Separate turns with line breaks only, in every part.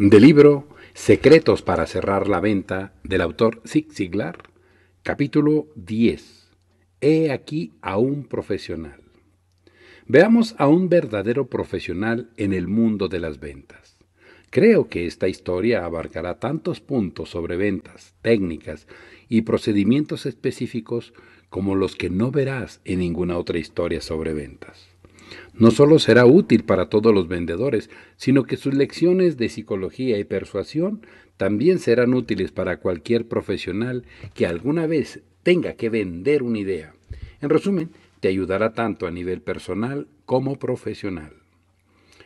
del libro Secretos para cerrar la venta del autor Zig Ziglar, capítulo 10. He aquí a un profesional. Veamos a un verdadero profesional en el mundo de las ventas. Creo que esta historia abarcará tantos puntos sobre ventas, técnicas y procedimientos específicos como los que no verás en ninguna otra historia sobre ventas. No solo será útil para todos los vendedores, sino que sus lecciones de psicología y persuasión también serán útiles para cualquier profesional que alguna vez tenga que vender una idea. En resumen, te ayudará tanto a nivel personal como profesional.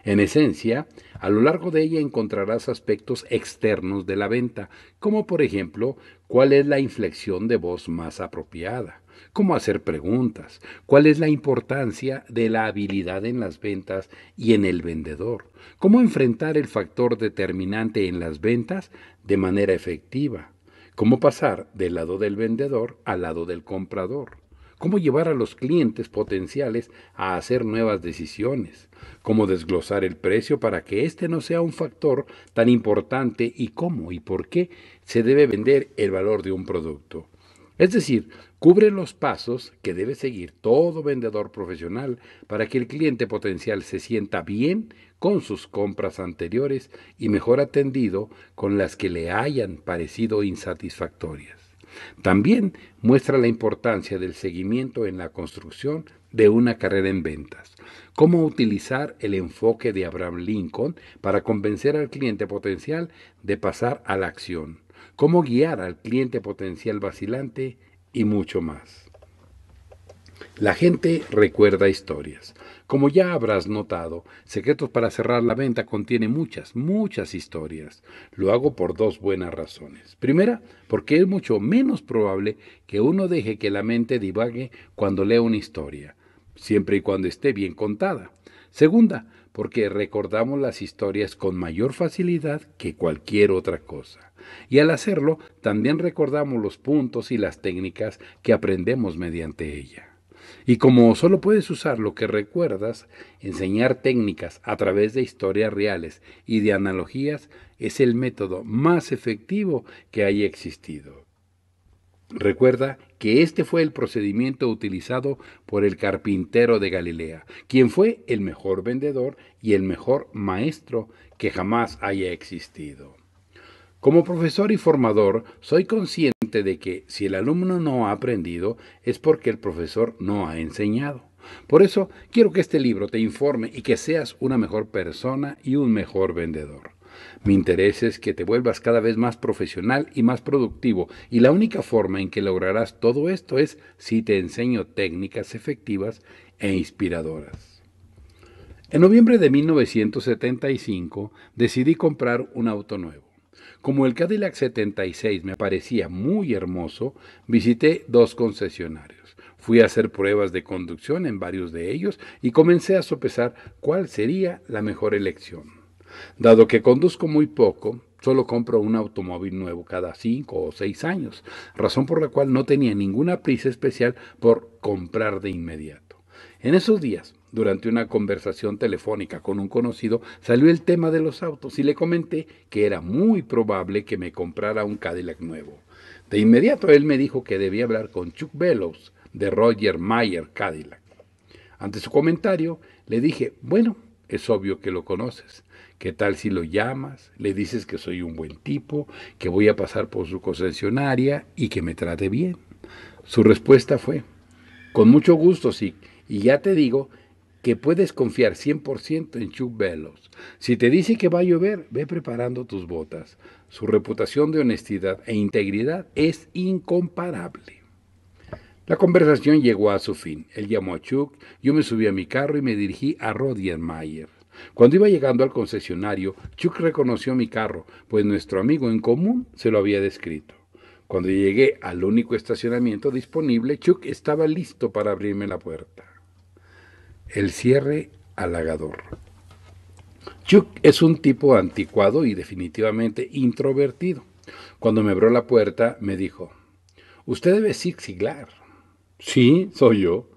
En esencia, a lo largo de ella encontrarás aspectos externos de la venta, como por ejemplo cuál es la inflexión de voz más apropiada, cómo hacer preguntas, cuál es la importancia de la habilidad en las ventas y en el vendedor, cómo enfrentar el factor determinante en las ventas de manera efectiva, cómo pasar del lado del vendedor al lado del comprador, cómo llevar a los clientes potenciales a hacer nuevas decisiones, cómo desglosar el precio para que éste no sea un factor tan importante y cómo y por qué se debe vender el valor de un producto. Es decir, cubre los pasos que debe seguir todo vendedor profesional para que el cliente potencial se sienta bien con sus compras anteriores y mejor atendido con las que le hayan parecido insatisfactorias. También muestra la importancia del seguimiento en la construcción de una carrera en ventas, cómo utilizar el enfoque de Abraham Lincoln para convencer al cliente potencial de pasar a la acción cómo guiar al cliente potencial vacilante y mucho más. La gente recuerda historias. Como ya habrás notado, Secretos para cerrar la venta contiene muchas, muchas historias. Lo hago por dos buenas razones. Primera, porque es mucho menos probable que uno deje que la mente divague cuando lee una historia, siempre y cuando esté bien contada. Segunda, porque recordamos las historias con mayor facilidad que cualquier otra cosa. Y al hacerlo, también recordamos los puntos y las técnicas que aprendemos mediante ella. Y como solo puedes usar lo que recuerdas, enseñar técnicas a través de historias reales y de analogías es el método más efectivo que haya existido. Recuerda que este fue el procedimiento utilizado por el carpintero de Galilea, quien fue el mejor vendedor y el mejor maestro que jamás haya existido. Como profesor y formador, soy consciente de que si el alumno no ha aprendido es porque el profesor no ha enseñado. Por eso quiero que este libro te informe y que seas una mejor persona y un mejor vendedor. Mi interés es que te vuelvas cada vez más profesional y más productivo, y la única forma en que lograrás todo esto es si te enseño técnicas efectivas e inspiradoras. En noviembre de 1975 decidí comprar un auto nuevo. Como el Cadillac 76 me parecía muy hermoso, visité dos concesionarios. Fui a hacer pruebas de conducción en varios de ellos y comencé a sopesar cuál sería la mejor elección. Dado que conduzco muy poco, solo compro un automóvil nuevo cada cinco o seis años, razón por la cual no tenía ninguna prisa especial por comprar de inmediato. En esos días, durante una conversación telefónica con un conocido, salió el tema de los autos y le comenté que era muy probable que me comprara un Cadillac nuevo. De inmediato él me dijo que debía hablar con Chuck Bellows de Roger Mayer Cadillac. Ante su comentario, le dije, bueno, es obvio que lo conoces. ¿Qué tal si lo llamas? Le dices que soy un buen tipo, que voy a pasar por su concesionaria y que me trate bien. Su respuesta fue, con mucho gusto, sí, y ya te digo que puedes confiar 100% en Chuck Velos. Si te dice que va a llover, ve preparando tus botas. Su reputación de honestidad e integridad es incomparable. La conversación llegó a su fin. Él llamó a Chuck, yo me subí a mi carro y me dirigí a Mayer. Cuando iba llegando al concesionario, Chuck reconoció mi carro, pues nuestro amigo en común se lo había descrito. Cuando llegué al único estacionamiento disponible, Chuck estaba listo para abrirme la puerta. El cierre halagador. Chuck es un tipo anticuado y definitivamente introvertido. Cuando me abrió la puerta, me dijo, Usted debe ziglar. Sí, soy yo.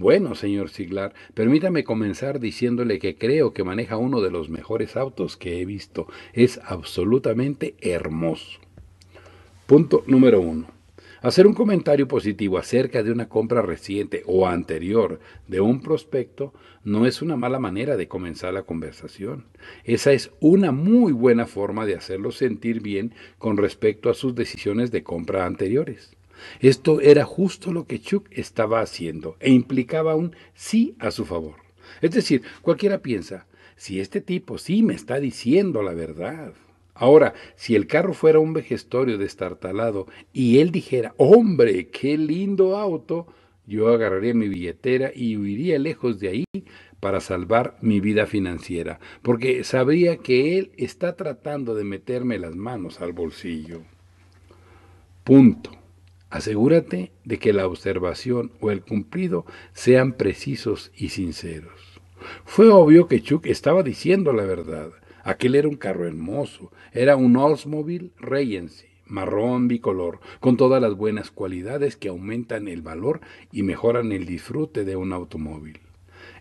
Bueno, señor Siglar, permítame comenzar diciéndole que creo que maneja uno de los mejores autos que he visto. Es absolutamente hermoso. Punto número uno. Hacer un comentario positivo acerca de una compra reciente o anterior de un prospecto no es una mala manera de comenzar la conversación. Esa es una muy buena forma de hacerlo sentir bien con respecto a sus decisiones de compra anteriores. Esto era justo lo que Chuck estaba haciendo e implicaba un sí a su favor. Es decir, cualquiera piensa, si este tipo sí me está diciendo la verdad. Ahora, si el carro fuera un vejestorio destartalado y él dijera, hombre, qué lindo auto, yo agarraría mi billetera y huiría lejos de ahí para salvar mi vida financiera, porque sabría que él está tratando de meterme las manos al bolsillo. Punto. Asegúrate de que la observación o el cumplido sean precisos y sinceros. Fue obvio que Chuck estaba diciendo la verdad. Aquel era un carro hermoso, era un Oldsmobile Regency, marrón bicolor, con todas las buenas cualidades que aumentan el valor y mejoran el disfrute de un automóvil.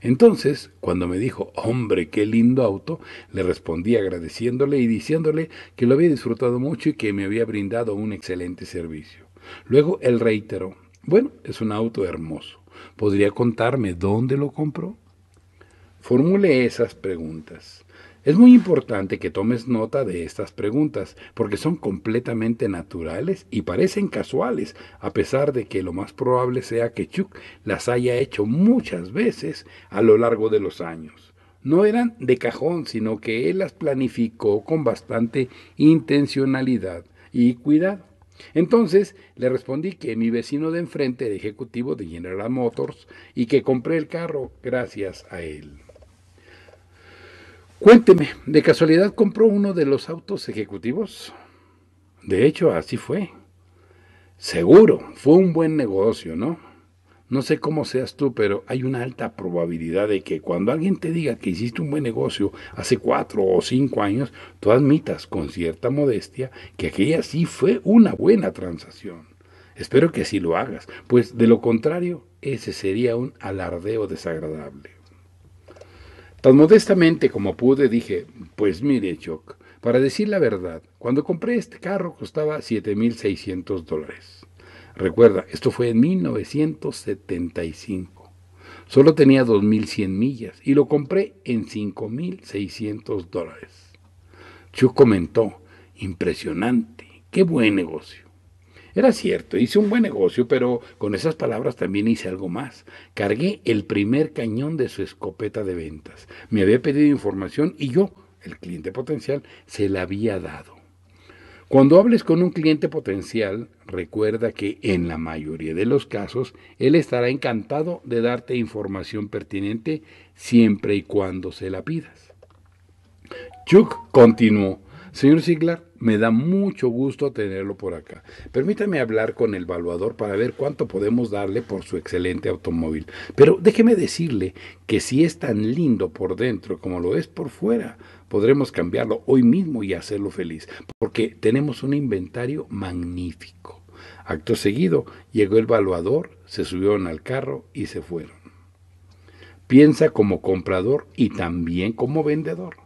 Entonces, cuando me dijo, hombre, qué lindo auto, le respondí agradeciéndole y diciéndole que lo había disfrutado mucho y que me había brindado un excelente servicio. Luego él reiteró, bueno, es un auto hermoso. ¿Podría contarme dónde lo compró? Formule esas preguntas. Es muy importante que tomes nota de estas preguntas, porque son completamente naturales y parecen casuales, a pesar de que lo más probable sea que Chuck las haya hecho muchas veces a lo largo de los años. No eran de cajón, sino que él las planificó con bastante intencionalidad y cuidado. Entonces le respondí que mi vecino de enfrente era ejecutivo de General Motors y que compré el carro gracias a él. Cuénteme, ¿de casualidad compró uno de los autos ejecutivos? De hecho, así fue. Seguro, fue un buen negocio, ¿no? No sé cómo seas tú, pero hay una alta probabilidad de que cuando alguien te diga que hiciste un buen negocio hace cuatro o cinco años, tú admitas con cierta modestia que aquella sí fue una buena transacción. Espero que así lo hagas, pues de lo contrario, ese sería un alardeo desagradable. Tan modestamente como pude dije, pues mire, Choc, para decir la verdad, cuando compré este carro costaba 7.600 dólares. Recuerda, esto fue en 1975. Solo tenía 2.100 millas y lo compré en 5.600 dólares. Chu comentó, impresionante, qué buen negocio. Era cierto, hice un buen negocio, pero con esas palabras también hice algo más. Cargué el primer cañón de su escopeta de ventas. Me había pedido información y yo, el cliente potencial, se la había dado. Cuando hables con un cliente potencial, recuerda que en la mayoría de los casos, él estará encantado de darte información pertinente siempre y cuando se la pidas. Chuck continuó. Señor Siglar, me da mucho gusto tenerlo por acá. Permítame hablar con el evaluador para ver cuánto podemos darle por su excelente automóvil. Pero déjeme decirle que si es tan lindo por dentro como lo es por fuera, podremos cambiarlo hoy mismo y hacerlo feliz, porque tenemos un inventario magnífico. Acto seguido, llegó el valuador, se subieron al carro y se fueron. Piensa como comprador y también como vendedor.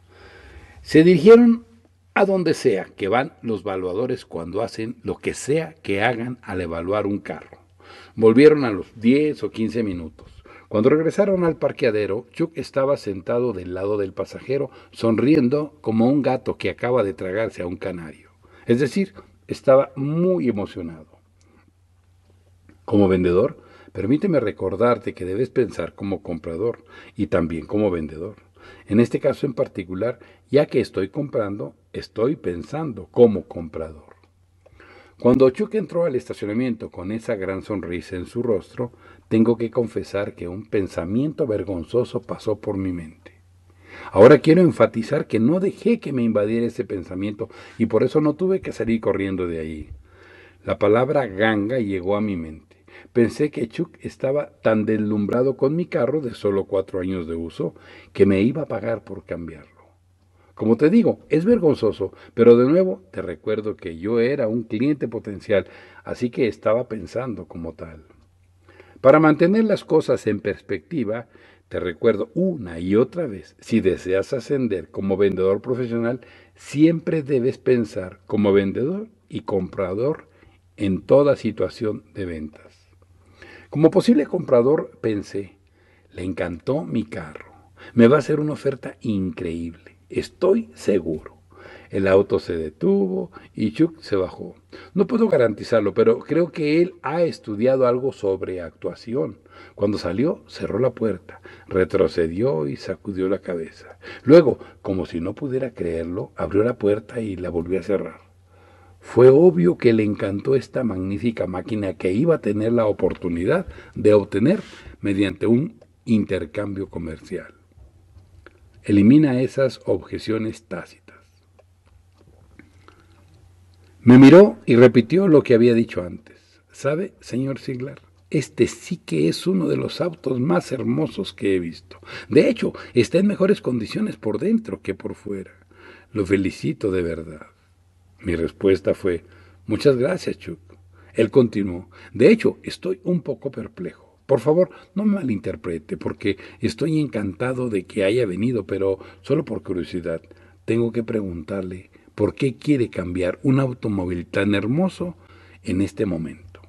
Se dirigieron a donde sea que van los valuadores cuando hacen lo que sea que hagan al evaluar un carro. Volvieron a los 10 o 15 minutos. Cuando regresaron al parqueadero, Chuck estaba sentado del lado del pasajero, sonriendo como un gato que acaba de tragarse a un canario. Es decir, estaba muy emocionado. Como vendedor, permíteme recordarte que debes pensar como comprador y también como vendedor. En este caso en particular, ya que estoy comprando, estoy pensando como comprador. Cuando Chuck entró al estacionamiento con esa gran sonrisa en su rostro, tengo que confesar que un pensamiento vergonzoso pasó por mi mente. Ahora quiero enfatizar que no dejé que me invadiera ese pensamiento y por eso no tuve que salir corriendo de ahí. La palabra ganga llegó a mi mente. Pensé que Chuck estaba tan deslumbrado con mi carro de solo cuatro años de uso que me iba a pagar por cambiarlo. Como te digo, es vergonzoso, pero de nuevo te recuerdo que yo era un cliente potencial, así que estaba pensando como tal. Para mantener las cosas en perspectiva, te recuerdo una y otra vez, si deseas ascender como vendedor profesional, siempre debes pensar como vendedor y comprador en toda situación de ventas. Como posible comprador pensé, le encantó mi carro, me va a hacer una oferta increíble, estoy seguro. El auto se detuvo y Chuck se bajó. No puedo garantizarlo, pero creo que él ha estudiado algo sobre actuación. Cuando salió, cerró la puerta, retrocedió y sacudió la cabeza. Luego, como si no pudiera creerlo, abrió la puerta y la volvió a cerrar. Fue obvio que le encantó esta magnífica máquina que iba a tener la oportunidad de obtener mediante un intercambio comercial. Elimina esas objeciones tácitas. Me miró y repitió lo que había dicho antes. ¿Sabe, señor Siglar? Este sí que es uno de los autos más hermosos que he visto. De hecho, está en mejores condiciones por dentro que por fuera. Lo felicito de verdad. Mi respuesta fue, muchas gracias, Chuck. Él continuó, de hecho, estoy un poco perplejo. Por favor, no me malinterprete, porque estoy encantado de que haya venido, pero solo por curiosidad, tengo que preguntarle ¿Por qué quiere cambiar un automóvil tan hermoso en este momento?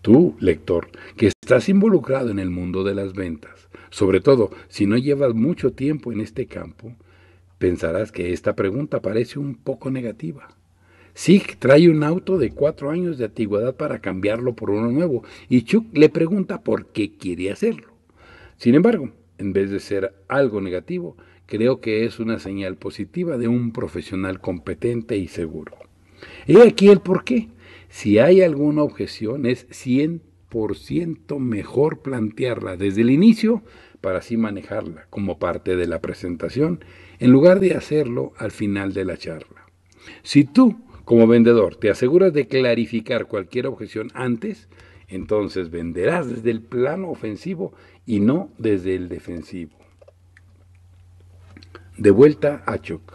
Tú, lector, que estás involucrado en el mundo de las ventas, sobre todo si no llevas mucho tiempo en este campo, pensarás que esta pregunta parece un poco negativa. Sig trae un auto de cuatro años de antigüedad para cambiarlo por uno nuevo y Chuck le pregunta por qué quiere hacerlo. Sin embargo, en vez de ser algo negativo, creo que es una señal positiva de un profesional competente y seguro. Y aquí el por qué. Si hay alguna objeción, es 100% mejor plantearla desde el inicio para así manejarla como parte de la presentación, en lugar de hacerlo al final de la charla. Si tú, como vendedor, te aseguras de clarificar cualquier objeción antes, entonces venderás desde el plano ofensivo y no desde el defensivo. De vuelta a Chuck.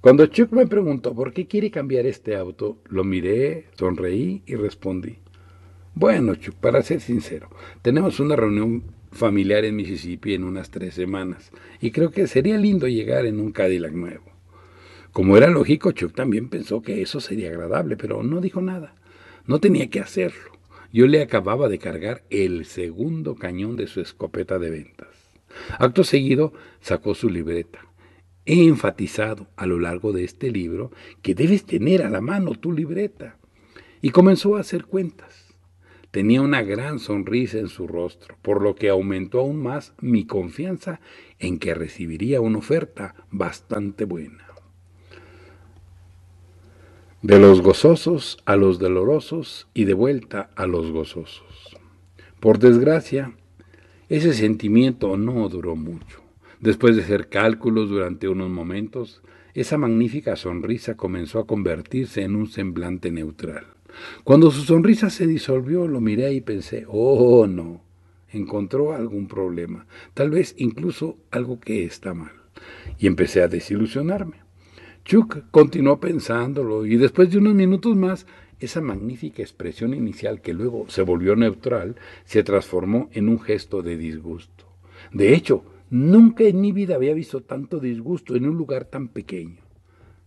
Cuando Chuck me preguntó por qué quiere cambiar este auto, lo miré, sonreí y respondí. Bueno, Chuck, para ser sincero, tenemos una reunión familiar en Mississippi en unas tres semanas y creo que sería lindo llegar en un Cadillac nuevo. Como era lógico, Chuck también pensó que eso sería agradable, pero no dijo nada. No tenía que hacerlo. Yo le acababa de cargar el segundo cañón de su escopeta de ventas. Acto seguido sacó su libreta. He enfatizado a lo largo de este libro que debes tener a la mano tu libreta. Y comenzó a hacer cuentas. Tenía una gran sonrisa en su rostro, por lo que aumentó aún más mi confianza en que recibiría una oferta bastante buena. De los gozosos a los dolorosos y de vuelta a los gozosos. Por desgracia, ese sentimiento no duró mucho. Después de hacer cálculos durante unos momentos, esa magnífica sonrisa comenzó a convertirse en un semblante neutral. Cuando su sonrisa se disolvió, lo miré y pensé, oh no, encontró algún problema, tal vez incluso algo que está mal. Y empecé a desilusionarme. Chuck continuó pensándolo y después de unos minutos más, esa magnífica expresión inicial que luego se volvió neutral se transformó en un gesto de disgusto. De hecho, Nunca en mi vida había visto tanto disgusto en un lugar tan pequeño.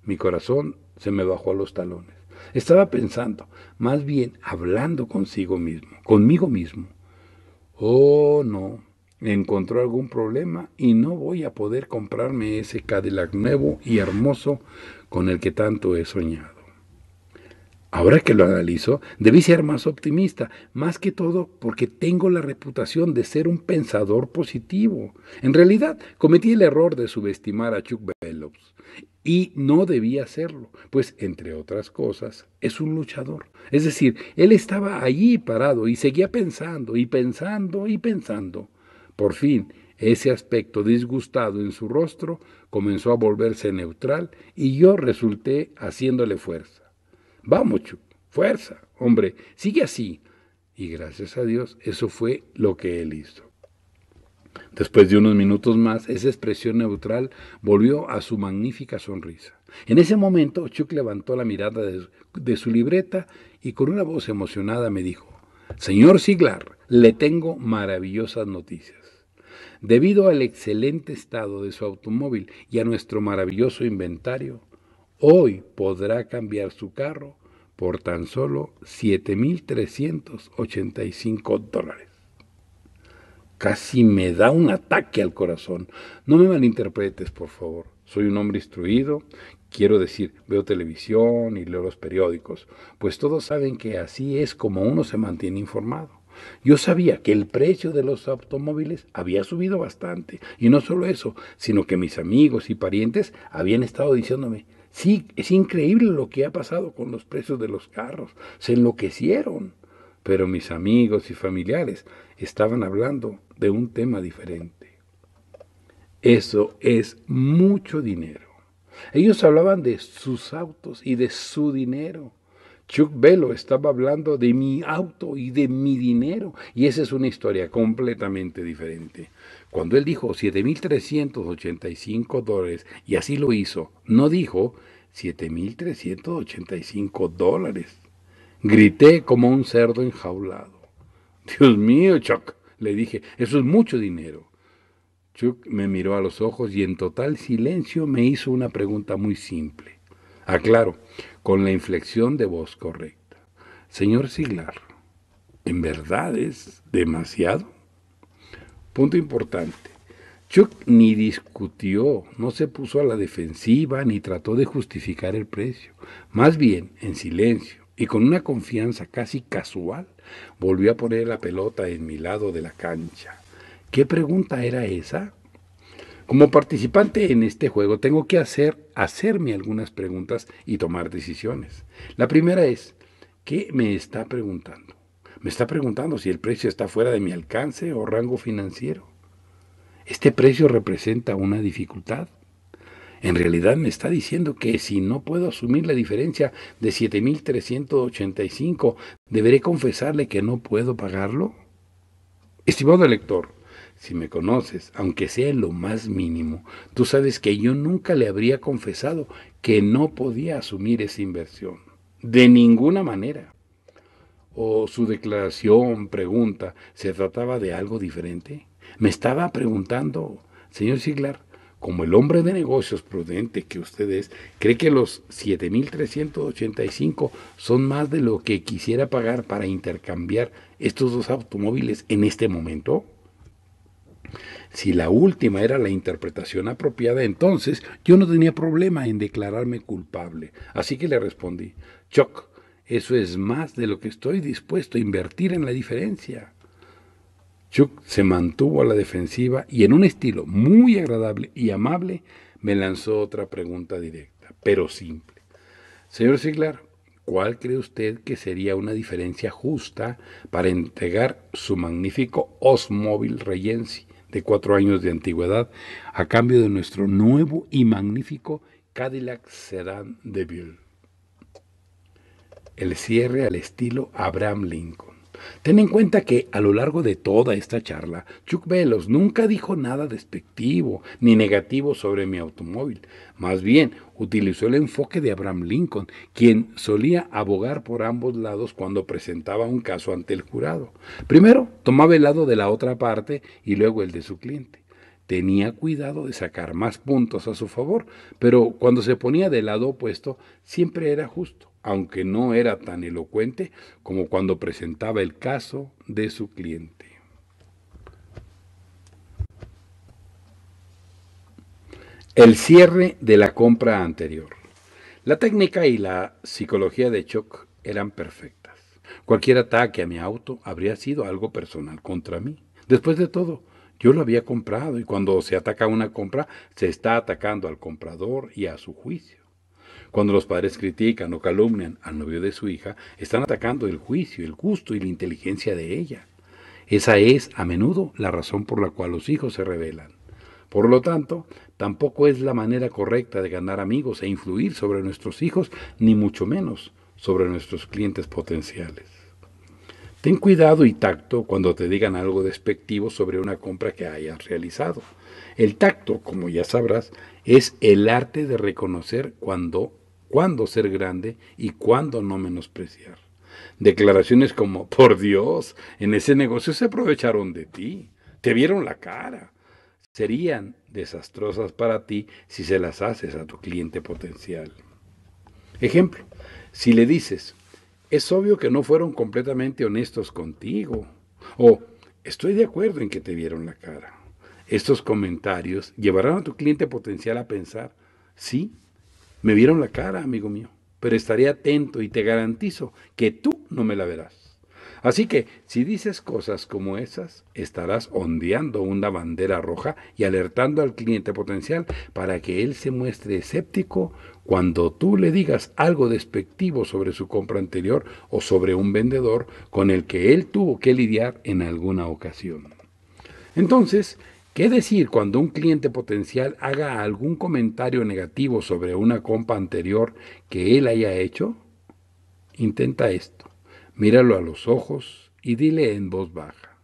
Mi corazón se me bajó a los talones. Estaba pensando, más bien hablando consigo mismo, conmigo mismo. Oh, no, encontró algún problema y no voy a poder comprarme ese Cadillac nuevo y hermoso con el que tanto he soñado. Ahora que lo analizo, debí ser más optimista, más que todo porque tengo la reputación de ser un pensador positivo. En realidad, cometí el error de subestimar a Chuck Bellows y no debía hacerlo, pues entre otras cosas, es un luchador. Es decir, él estaba allí parado y seguía pensando y pensando y pensando. Por fin, ese aspecto disgustado en su rostro comenzó a volverse neutral y yo resulté haciéndole fuerza. Vamos, Chuck, fuerza, hombre, sigue así. Y gracias a Dios, eso fue lo que él hizo. Después de unos minutos más, esa expresión neutral volvió a su magnífica sonrisa. En ese momento, Chuck levantó la mirada de su, de su libreta y con una voz emocionada me dijo, Señor Siglar, le tengo maravillosas noticias. Debido al excelente estado de su automóvil y a nuestro maravilloso inventario, hoy podrá cambiar su carro por tan solo 7.385 dólares. Casi me da un ataque al corazón. No me malinterpretes, por favor. Soy un hombre instruido. Quiero decir, veo televisión y leo los periódicos, pues todos saben que así es como uno se mantiene informado. Yo sabía que el precio de los automóviles había subido bastante. Y no solo eso, sino que mis amigos y parientes habían estado diciéndome, Sí, es increíble lo que ha pasado con los precios de los carros. Se enloquecieron. Pero mis amigos y familiares estaban hablando de un tema diferente. Eso es mucho dinero. Ellos hablaban de sus autos y de su dinero. Chuck Bello estaba hablando de mi auto y de mi dinero. Y esa es una historia completamente diferente. Cuando él dijo 7.385 dólares, y así lo hizo, no dijo 7.385 dólares. Grité como un cerdo enjaulado. Dios mío, Chuck, le dije, eso es mucho dinero. Chuck me miró a los ojos y en total silencio me hizo una pregunta muy simple. Aclaro, con la inflexión de voz correcta. Señor Siglar, ¿en verdad es demasiado? Punto importante. Chuck ni discutió, no se puso a la defensiva ni trató de justificar el precio. Más bien, en silencio y con una confianza casi casual, volvió a poner la pelota en mi lado de la cancha. ¿Qué pregunta era esa? Como participante en este juego tengo que hacer, hacerme algunas preguntas y tomar decisiones. La primera es, ¿qué me está preguntando? Me está preguntando si el precio está fuera de mi alcance o rango financiero. ¿Este precio representa una dificultad? En realidad me está diciendo que si no puedo asumir la diferencia de 7.385, ¿deberé confesarle que no puedo pagarlo? Estimado lector, si me conoces, aunque sea en lo más mínimo, tú sabes que yo nunca le habría confesado que no podía asumir esa inversión. De ninguna manera. ¿O su declaración, pregunta, se trataba de algo diferente? Me estaba preguntando, señor Siglar, como el hombre de negocios prudente que usted es, cree que los 7.385 son más de lo que quisiera pagar para intercambiar estos dos automóviles en este momento? Si la última era la interpretación apropiada, entonces yo no tenía problema en declararme culpable. Así que le respondí, Chuck, eso es más de lo que estoy dispuesto a invertir en la diferencia. Chuck se mantuvo a la defensiva y en un estilo muy agradable y amable me lanzó otra pregunta directa, pero simple. Señor Siglar, ¿cuál cree usted que sería una diferencia justa para entregar su magnífico Osmóvil Regency de cuatro años de antigüedad a cambio de nuestro nuevo y magnífico Cadillac Sedan de El cierre al estilo Abraham Lincoln. Ten en cuenta que a lo largo de toda esta charla, Chuck Velos nunca dijo nada despectivo ni negativo sobre mi automóvil. Más bien, utilizó el enfoque de Abraham Lincoln, quien solía abogar por ambos lados cuando presentaba un caso ante el jurado. Primero, tomaba el lado de la otra parte y luego el de su cliente tenía cuidado de sacar más puntos a su favor, pero cuando se ponía del lado opuesto siempre era justo, aunque no era tan elocuente como cuando presentaba el caso de su cliente. El cierre de la compra anterior. La técnica y la psicología de Chuck eran perfectas. Cualquier ataque a mi auto habría sido algo personal contra mí. Después de todo, yo lo había comprado y cuando se ataca una compra, se está atacando al comprador y a su juicio. Cuando los padres critican o calumnian al novio de su hija, están atacando el juicio, el gusto y la inteligencia de ella. Esa es, a menudo, la razón por la cual los hijos se rebelan. Por lo tanto, tampoco es la manera correcta de ganar amigos e influir sobre nuestros hijos, ni mucho menos sobre nuestros clientes potenciales. Ten cuidado y tacto cuando te digan algo despectivo sobre una compra que hayas realizado. El tacto, como ya sabrás, es el arte de reconocer cuándo, ser grande y cuándo no menospreciar. Declaraciones como, por Dios, en ese negocio se aprovecharon de ti, te vieron la cara, serían desastrosas para ti si se las haces a tu cliente potencial. Ejemplo, si le dices, es obvio que no fueron completamente honestos contigo. O estoy de acuerdo en que te vieron la cara. Estos comentarios llevarán a tu cliente potencial a pensar, sí, me vieron la cara, amigo mío, pero estaré atento y te garantizo que tú no me la verás. Así que si dices cosas como esas, estarás ondeando una bandera roja y alertando al cliente potencial para que él se muestre escéptico cuando tú le digas algo despectivo sobre su compra anterior o sobre un vendedor con el que él tuvo que lidiar en alguna ocasión. Entonces, ¿Qué decir cuando un cliente potencial haga algún comentario negativo sobre una compra anterior que él haya hecho? Intenta esto. Míralo a los ojos y dile en voz baja.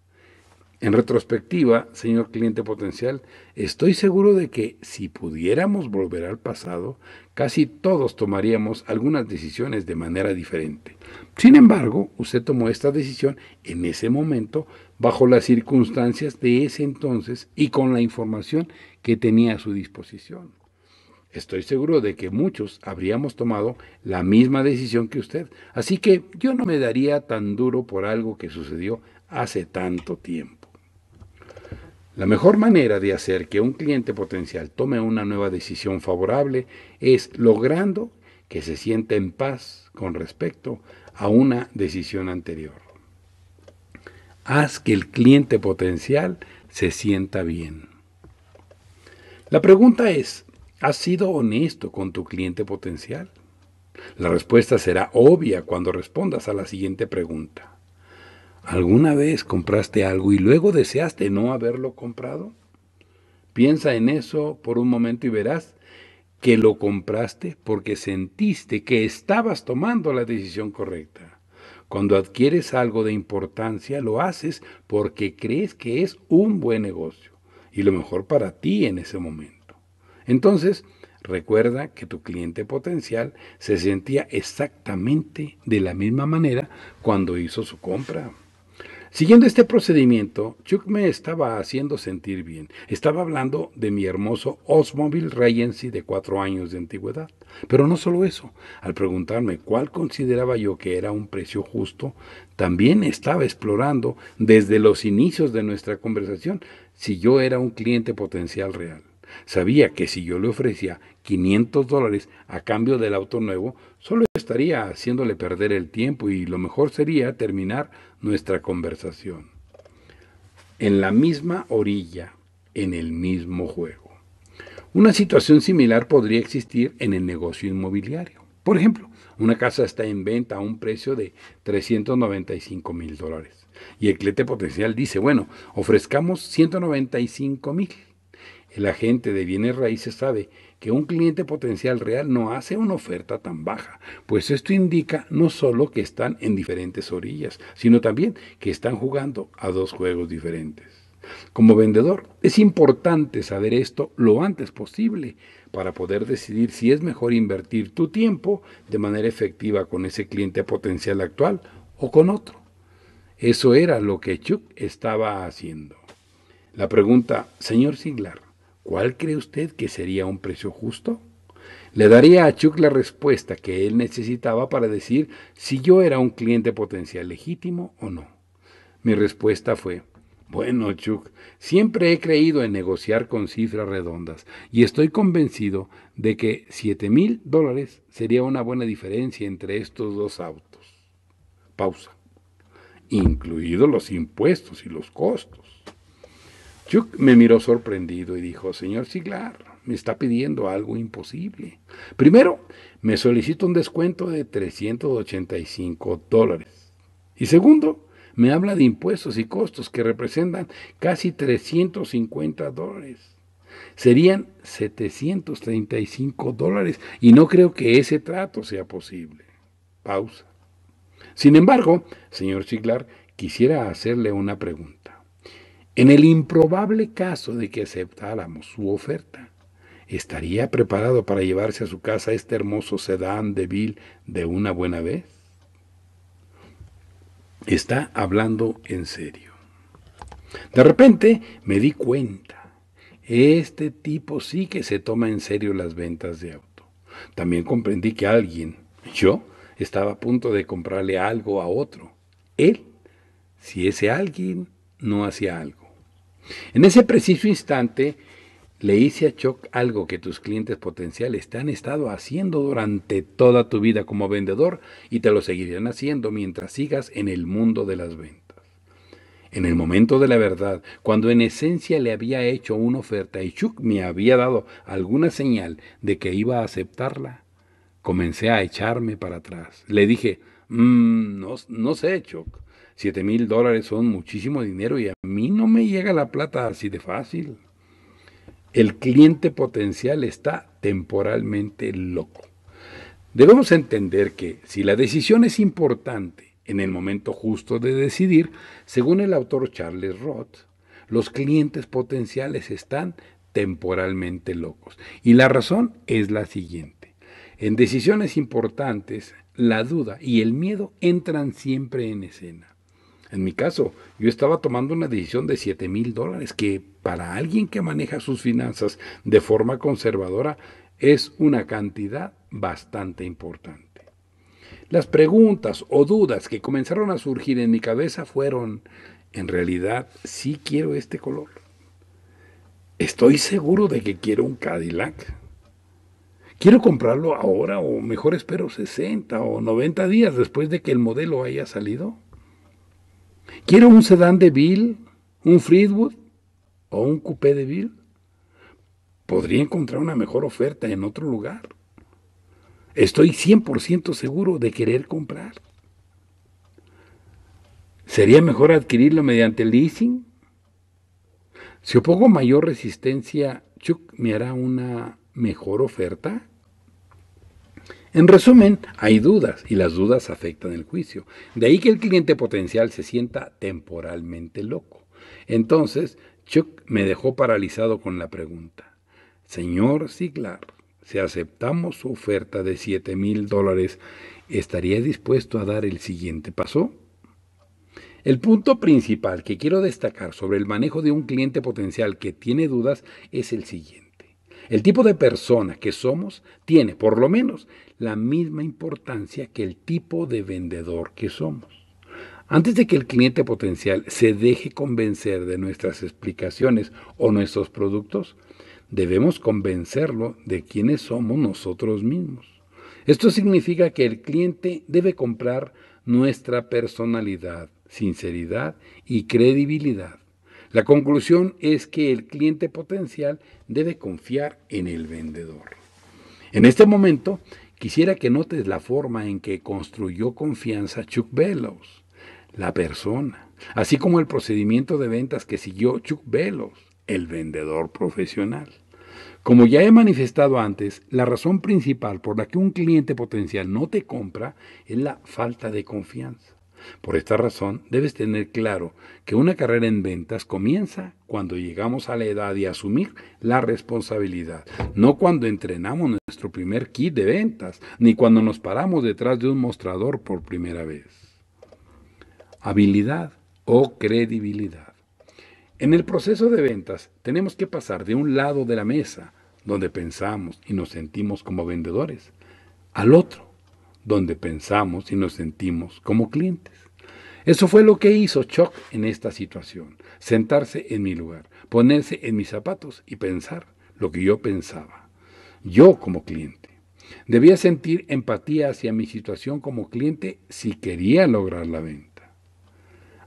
En retrospectiva, señor cliente potencial, estoy seguro de que si pudiéramos volver al pasado, casi todos tomaríamos algunas decisiones de manera diferente. Sin embargo, usted tomó esta decisión en ese momento, bajo las circunstancias de ese entonces y con la información que tenía a su disposición estoy seguro de que muchos habríamos tomado la misma decisión que usted. Así que yo no me daría tan duro por algo que sucedió hace tanto tiempo. La mejor manera de hacer que un cliente potencial tome una nueva decisión favorable es logrando que se sienta en paz con respecto a una decisión anterior. Haz que el cliente potencial se sienta bien. La pregunta es, ¿Has sido honesto con tu cliente potencial? La respuesta será obvia cuando respondas a la siguiente pregunta. ¿Alguna vez compraste algo y luego deseaste no haberlo comprado? Piensa en eso por un momento y verás que lo compraste porque sentiste que estabas tomando la decisión correcta. Cuando adquieres algo de importancia, lo haces porque crees que es un buen negocio y lo mejor para ti en ese momento. Entonces, recuerda que tu cliente potencial se sentía exactamente de la misma manera cuando hizo su compra. Siguiendo este procedimiento, Chuck me estaba haciendo sentir bien. Estaba hablando de mi hermoso Oldsmobile Regency de cuatro años de antigüedad. Pero no solo eso, al preguntarme cuál consideraba yo que era un precio justo, también estaba explorando desde los inicios de nuestra conversación si yo era un cliente potencial real. Sabía que si yo le ofrecía 500 dólares a cambio del auto nuevo, solo estaría haciéndole perder el tiempo y lo mejor sería terminar nuestra conversación. En la misma orilla, en el mismo juego. Una situación similar podría existir en el negocio inmobiliario. Por ejemplo, una casa está en venta a un precio de 395 mil dólares. Y el cliente potencial dice, bueno, ofrezcamos 195 mil. El agente de bienes raíces sabe que un cliente potencial real no hace una oferta tan baja, pues esto indica no solo que están en diferentes orillas, sino también que están jugando a dos juegos diferentes. Como vendedor, es importante saber esto lo antes posible para poder decidir si es mejor invertir tu tiempo de manera efectiva con ese cliente potencial actual o con otro. Eso era lo que Chuck estaba haciendo. La pregunta, señor Singlar, ¿Cuál cree usted que sería un precio justo? Le daría a Chuck la respuesta que él necesitaba para decir si yo era un cliente potencial legítimo o no. Mi respuesta fue, bueno, Chuck, siempre he creído en negociar con cifras redondas y estoy convencido de que 7 mil dólares sería una buena diferencia entre estos dos autos. Pausa. Incluidos los impuestos y los costos. Chuck me miró sorprendido y dijo, señor Siglar, me está pidiendo algo imposible. Primero, me solicita un descuento de 385 dólares. Y segundo, me habla de impuestos y costos que representan casi 350 dólares. Serían 735 dólares y no creo que ese trato sea posible. Pausa. Sin embargo, señor Siglar, quisiera hacerle una pregunta. En el improbable caso de que aceptáramos su oferta, ¿estaría preparado para llevarse a su casa este hermoso sedán de Bill de una buena vez? Está hablando en serio. De repente me di cuenta. Este tipo sí que se toma en serio las ventas de auto. También comprendí que alguien, yo, estaba a punto de comprarle algo a otro. Él, si ese alguien no hacía algo. En ese preciso instante le hice a Chuck algo que tus clientes potenciales te han estado haciendo durante toda tu vida como vendedor y te lo seguirán haciendo mientras sigas en el mundo de las ventas. En el momento de la verdad, cuando en esencia le había hecho una oferta y Chuck me había dado alguna señal de que iba a aceptarla, comencé a echarme para atrás. Le dije, mm, no, no sé, Chuck, Siete mil dólares son muchísimo dinero y a mí no me llega la plata así de fácil. El cliente potencial está temporalmente loco. Debemos entender que si la decisión es importante en el momento justo de decidir, según el autor Charles Roth, los clientes potenciales están temporalmente locos. Y la razón es la siguiente. En decisiones importantes, la duda y el miedo entran siempre en escena. En mi caso, yo estaba tomando una decisión de 7 mil dólares, que para alguien que maneja sus finanzas de forma conservadora es una cantidad bastante importante. Las preguntas o dudas que comenzaron a surgir en mi cabeza fueron, en realidad, sí quiero este color. Estoy seguro de que quiero un Cadillac. Quiero comprarlo ahora o mejor espero 60 o 90 días después de que el modelo haya salido. ¿Quiero un sedán de Bill, un Fleetwood o un coupé de Bill? Podría encontrar una mejor oferta en otro lugar. Estoy 100% seguro de querer comprar. ¿Sería mejor adquirirlo mediante leasing? Si opongo mayor resistencia, ¿Chuck me hará una mejor oferta? En resumen, hay dudas y las dudas afectan el juicio. De ahí que el cliente potencial se sienta temporalmente loco. Entonces, Chuck me dejó paralizado con la pregunta. Señor Siglar, si aceptamos su oferta de 7 mil dólares, ¿estaría dispuesto a dar el siguiente paso? El punto principal que quiero destacar sobre el manejo de un cliente potencial que tiene dudas es el siguiente. El tipo de persona que somos tiene, por lo menos, la misma importancia que el tipo de vendedor que somos. Antes de que el cliente potencial se deje convencer de nuestras explicaciones o nuestros productos, debemos convencerlo de quiénes somos nosotros mismos. Esto significa que el cliente debe comprar nuestra personalidad, sinceridad y credibilidad. La conclusión es que el cliente potencial debe confiar en el vendedor. En este momento, Quisiera que notes la forma en que construyó confianza Chuck Bellows, la persona, así como el procedimiento de ventas que siguió Chuck Bellows, el vendedor profesional. Como ya he manifestado antes, la razón principal por la que un cliente potencial no te compra es la falta de confianza. Por esta razón, debes tener claro que una carrera en ventas comienza cuando llegamos a la edad de asumir la responsabilidad, no cuando entrenamos nuestro primer kit de ventas, ni cuando nos paramos detrás de un mostrador por primera vez. Habilidad o credibilidad. En el proceso de ventas tenemos que pasar de un lado de la mesa, donde pensamos y nos sentimos como vendedores, al otro, donde pensamos y nos sentimos como clientes. Eso fue lo que hizo Chuck en esta situación, sentarse en mi lugar, ponerse en mis zapatos y pensar lo que yo pensaba, yo como cliente. Debía sentir empatía hacia mi situación como cliente si quería lograr la venta.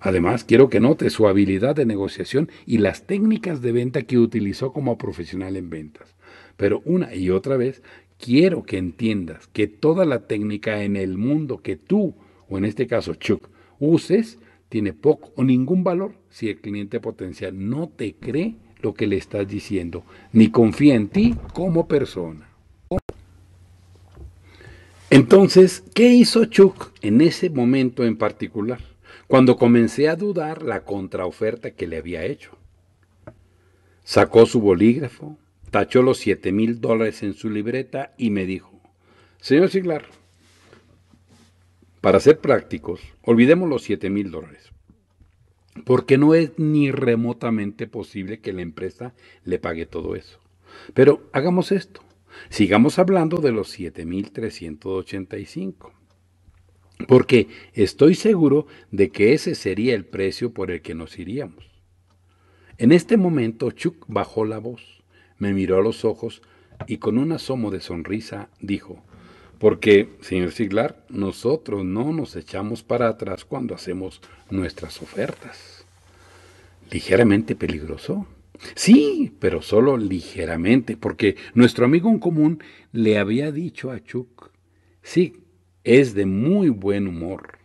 Además, quiero que note su habilidad de negociación y las técnicas de venta que utilizó como profesional en ventas. Pero una y otra vez, quiero que entiendas que toda la técnica en el mundo que tú, o en este caso Chuck, uses tiene poco o ningún valor si el cliente potencial no te cree lo que le estás diciendo, ni confía en ti como persona. Entonces, ¿qué hizo Chuck en ese momento en particular? Cuando comencé a dudar la contraoferta que le había hecho. Sacó su bolígrafo, tachó los 7 mil dólares en su libreta y me dijo, señor Siglar, para ser prácticos, olvidemos los 7,000 mil dólares, porque no es ni remotamente posible que la empresa le pague todo eso. Pero hagamos esto, sigamos hablando de los 7.385, porque estoy seguro de que ese sería el precio por el que nos iríamos. En este momento Chuck bajó la voz, me miró a los ojos y con un asomo de sonrisa dijo, porque, señor Siglar, nosotros no nos echamos para atrás cuando hacemos nuestras ofertas. Ligeramente peligroso. Sí, pero solo ligeramente, porque nuestro amigo en común le había dicho a Chuck, sí, es de muy buen humor.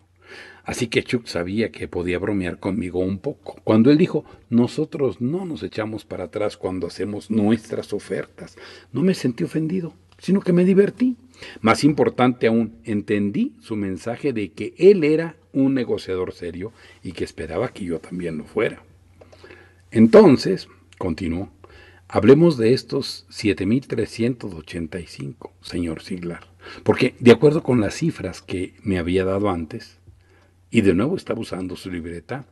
Así que Chuck sabía que podía bromear conmigo un poco. Cuando él dijo, nosotros no nos echamos para atrás cuando hacemos nuestras ofertas, no me sentí ofendido, sino que me divertí. Más importante aún, entendí su mensaje de que él era un negociador serio y que esperaba que yo también lo fuera. Entonces, continuó, hablemos de estos 7.385, señor Siglar, porque de acuerdo con las cifras que me había dado antes, y de nuevo está usando su libreta,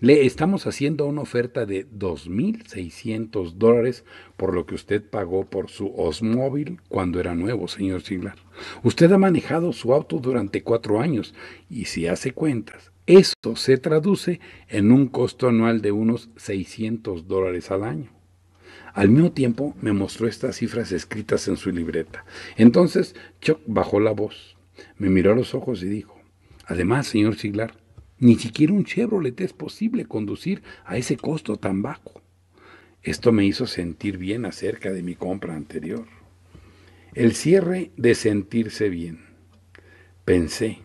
le estamos haciendo una oferta de 2.600 dólares por lo que usted pagó por su Osmóvil cuando era nuevo, señor Siglar. Usted ha manejado su auto durante cuatro años y si hace cuentas, eso se traduce en un costo anual de unos 600 dólares al año. Al mismo tiempo me mostró estas cifras escritas en su libreta. Entonces Chuck bajó la voz, me miró a los ojos y dijo, Además, señor Siglar, ni siquiera un Chevrolet es posible conducir a ese costo tan bajo. Esto me hizo sentir bien acerca de mi compra anterior. El cierre de sentirse bien. Pensé,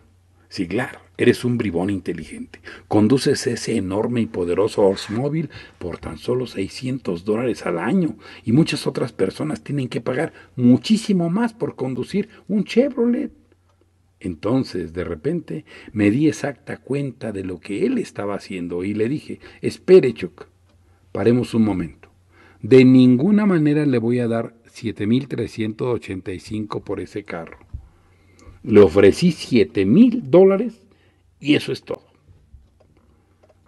Siglar, eres un bribón inteligente. Conduces ese enorme y poderoso Oldsmobile por tan solo 600 dólares al año y muchas otras personas tienen que pagar muchísimo más por conducir un Chevrolet. Entonces, de repente, me di exacta cuenta de lo que él estaba haciendo y le dije, espere, Chuck, paremos un momento. De ninguna manera le voy a dar 7.385 por ese carro. Le ofrecí 7.000 dólares y eso es todo.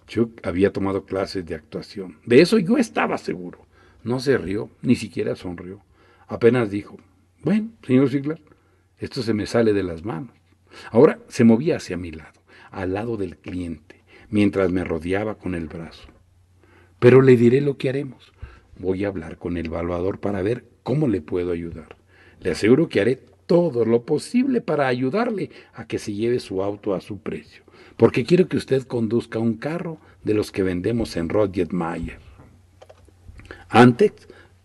Chuck había tomado clases de actuación. De eso yo estaba seguro. No se rió, ni siquiera sonrió. Apenas dijo, bueno, señor Ziglar, esto se me sale de las manos. Ahora se movía hacia mi lado, al lado del cliente, mientras me rodeaba con el brazo. Pero le diré lo que haremos. Voy a hablar con el evaluador para ver cómo le puedo ayudar. Le aseguro que haré todo lo posible para ayudarle a que se lleve su auto a su precio, porque quiero que usted conduzca un carro de los que vendemos en Roger Mayer. Antes,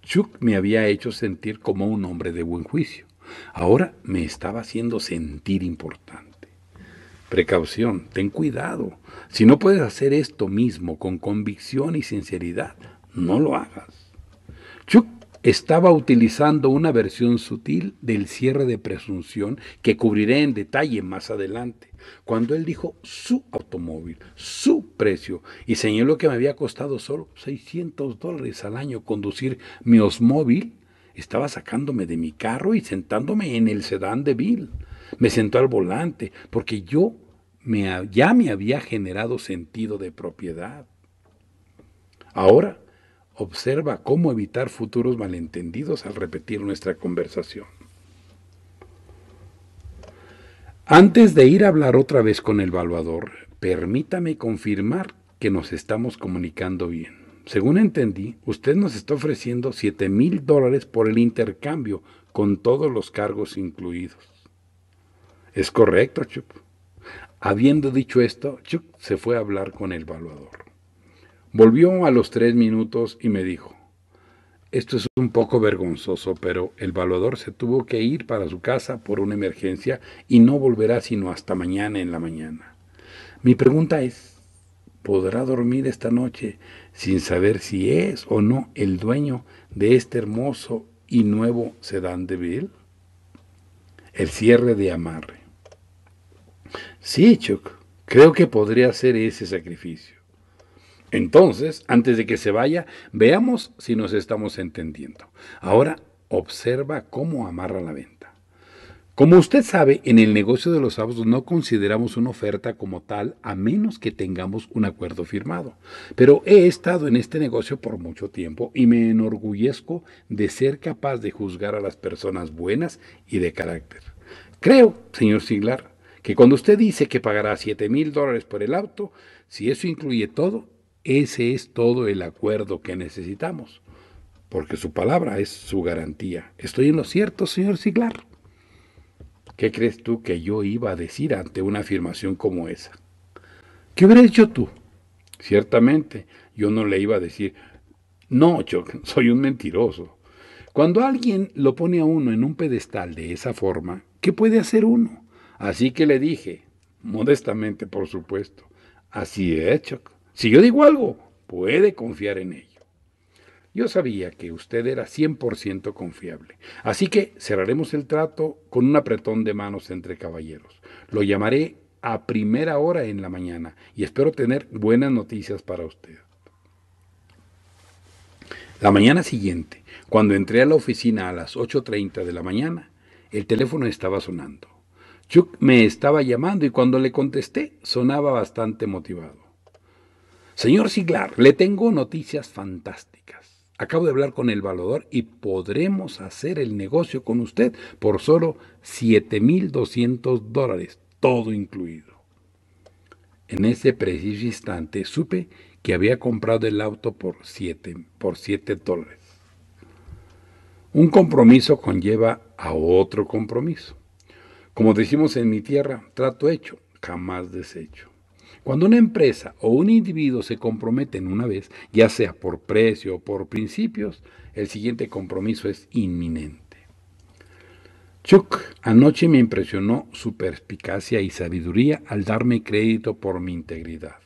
Chuck me había hecho sentir como un hombre de buen juicio. Ahora me estaba haciendo sentir importante. Precaución, ten cuidado. Si no puedes hacer esto mismo con convicción y sinceridad, no lo hagas. Chuck estaba utilizando una versión sutil del cierre de presunción que cubriré en detalle más adelante, cuando él dijo su automóvil, su precio, y señaló que me había costado solo 600 dólares al año conducir mi Osmóvil estaba sacándome de mi carro y sentándome en el sedán de Bill. Me sentó al volante porque yo me, ya me había generado sentido de propiedad. Ahora observa cómo evitar futuros malentendidos al repetir nuestra conversación. Antes de ir a hablar otra vez con el evaluador, permítame confirmar que nos estamos comunicando bien. Según entendí, usted nos está ofreciendo 7 mil dólares por el intercambio, con todos los cargos incluidos. Es correcto, Chuck. Habiendo dicho esto, Chuck se fue a hablar con el valuador. Volvió a los tres minutos y me dijo, esto es un poco vergonzoso, pero el valuador se tuvo que ir para su casa por una emergencia y no volverá sino hasta mañana en la mañana. Mi pregunta es, ¿podrá dormir esta noche sin saber si es o no el dueño de este hermoso y nuevo sedán de Bill? El cierre de amarre. Sí, Chuck, creo que podría hacer ese sacrificio. Entonces, antes de que se vaya, veamos si nos estamos entendiendo. Ahora observa cómo amarra la venta. Como usted sabe, en el negocio de los autos no consideramos una oferta como tal a menos que tengamos un acuerdo firmado. Pero he estado en este negocio por mucho tiempo y me enorgullezco de ser capaz de juzgar a las personas buenas y de carácter. Creo, señor Siglar, que cuando usted dice que pagará 7 mil dólares por el auto, si eso incluye todo, ese es todo el acuerdo que necesitamos. Porque su palabra es su garantía. ¿Estoy en lo cierto, señor Siglar? ¿Qué crees tú que yo iba a decir ante una afirmación como esa? ¿Qué hubiera dicho tú? Ciertamente, yo no le iba a decir, no, Choc, soy un mentiroso. Cuando alguien lo pone a uno en un pedestal de esa forma, ¿qué puede hacer uno? Así que le dije, modestamente por supuesto, así es, Chuck. Si yo digo algo, puede confiar en ello. Yo sabía que usted era 100% confiable, así que cerraremos el trato con un apretón de manos entre caballeros. Lo llamaré a primera hora en la mañana y espero tener buenas noticias para usted. La mañana siguiente, cuando entré a la oficina a las 8.30 de la mañana, el teléfono estaba sonando. Chuck me estaba llamando y cuando le contesté sonaba bastante motivado. Señor Siglar, le tengo noticias fantásticas. Acabo de hablar con el valorador y podremos hacer el negocio con usted por solo 7.200 dólares, todo incluido. En ese preciso instante supe que había comprado el auto por 7 por siete dólares. Un compromiso conlleva a otro compromiso. Como decimos en mi tierra, trato hecho, jamás deshecho. Cuando una empresa o un individuo se comprometen una vez, ya sea por precio o por principios, el siguiente compromiso es inminente. Chuck anoche me impresionó su perspicacia y sabiduría al darme crédito por mi integridad.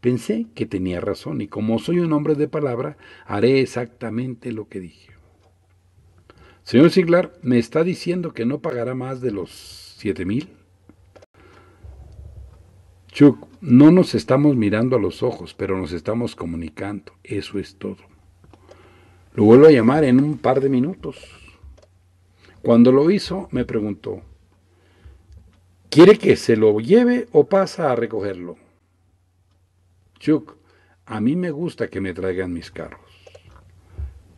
Pensé que tenía razón y como soy un hombre de palabra, haré exactamente lo que dije. Señor Siglar, ¿me está diciendo que no pagará más de los siete mil? Chuck no nos estamos mirando a los ojos, pero nos estamos comunicando. Eso es todo. Lo vuelvo a llamar en un par de minutos. Cuando lo hizo, me preguntó, ¿quiere que se lo lleve o pasa a recogerlo? Chuck, a mí me gusta que me traigan mis carros.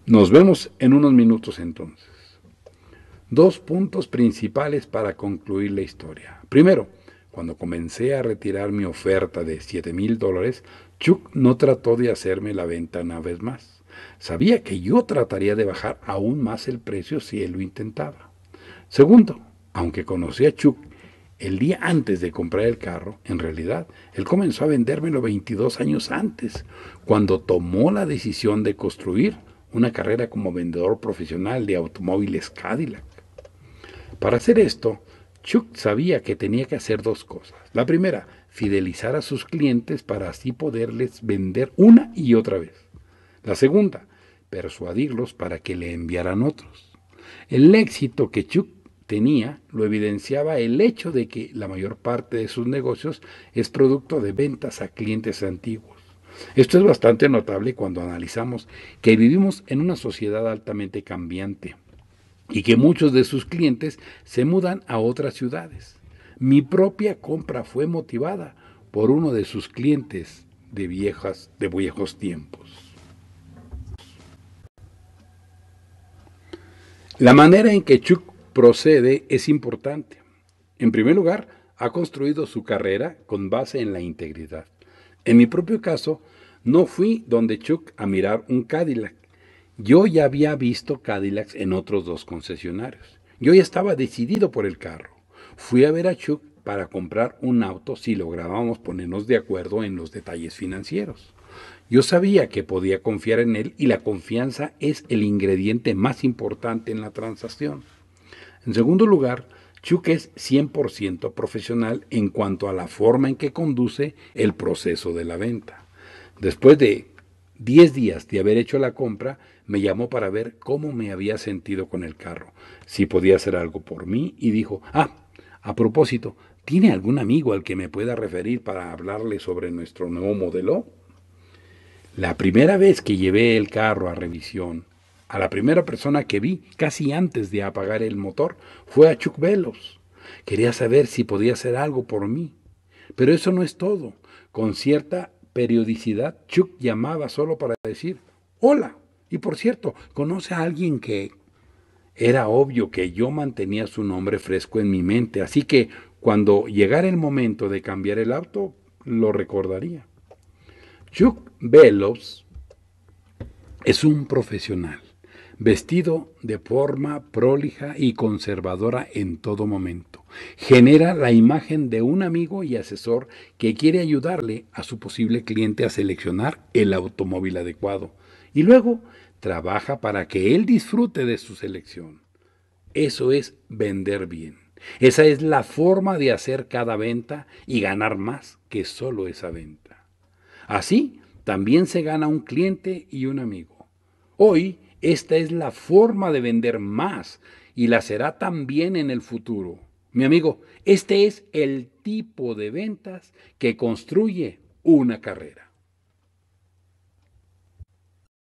Nos vemos en unos minutos entonces. Dos puntos principales para concluir la historia. Primero, cuando comencé a retirar mi oferta de 7 mil dólares, Chuck no trató de hacerme la venta una vez más. Sabía que yo trataría de bajar aún más el precio si él lo intentaba. Segundo, aunque conocí a Chuck el día antes de comprar el carro, en realidad, él comenzó a vendérmelo 22 años antes, cuando tomó la decisión de construir una carrera como vendedor profesional de automóviles Cadillac. Para hacer esto, Chuck sabía que tenía que hacer dos cosas. La primera, fidelizar a sus clientes para así poderles vender una y otra vez. La segunda, persuadirlos para que le enviaran otros. El éxito que Chuck tenía lo evidenciaba el hecho de que la mayor parte de sus negocios es producto de ventas a clientes antiguos. Esto es bastante notable cuando analizamos que vivimos en una sociedad altamente cambiante y que muchos de sus clientes se mudan a otras ciudades. Mi propia compra fue motivada por uno de sus clientes de, viejas, de viejos tiempos. La manera en que Chuck procede es importante. En primer lugar, ha construido su carrera con base en la integridad. En mi propio caso, no fui donde Chuck a mirar un Cadillac, yo ya había visto Cadillacs en otros dos concesionarios. Yo ya estaba decidido por el carro. Fui a ver a Chuck para comprar un auto si lográbamos ponernos de acuerdo en los detalles financieros. Yo sabía que podía confiar en él y la confianza es el ingrediente más importante en la transacción. En segundo lugar, Chuck es 100% profesional en cuanto a la forma en que conduce el proceso de la venta. Después de 10 días de haber hecho la compra, me llamó para ver cómo me había sentido con el carro, si podía hacer algo por mí y dijo, ah, a propósito, ¿tiene algún amigo al que me pueda referir para hablarle sobre nuestro nuevo modelo? La primera vez que llevé el carro a revisión, a la primera persona que vi casi antes de apagar el motor fue a Chuck Velos. Quería saber si podía hacer algo por mí. Pero eso no es todo. Con cierta periodicidad, Chuck llamaba solo para decir, hola, y por cierto, conoce a alguien que era obvio que yo mantenía su nombre fresco en mi mente, así que cuando llegara el momento de cambiar el auto, lo recordaría. Chuck Velos es un profesional, vestido de forma prolija y conservadora en todo momento. Genera la imagen de un amigo y asesor que quiere ayudarle a su posible cliente a seleccionar el automóvil adecuado y luego trabaja para que él disfrute de su selección. Eso es vender bien. Esa es la forma de hacer cada venta y ganar más que solo esa venta. Así también se gana un cliente y un amigo. Hoy esta es la forma de vender más y la será también en el futuro. Mi amigo, este es el tipo de ventas que construye una carrera.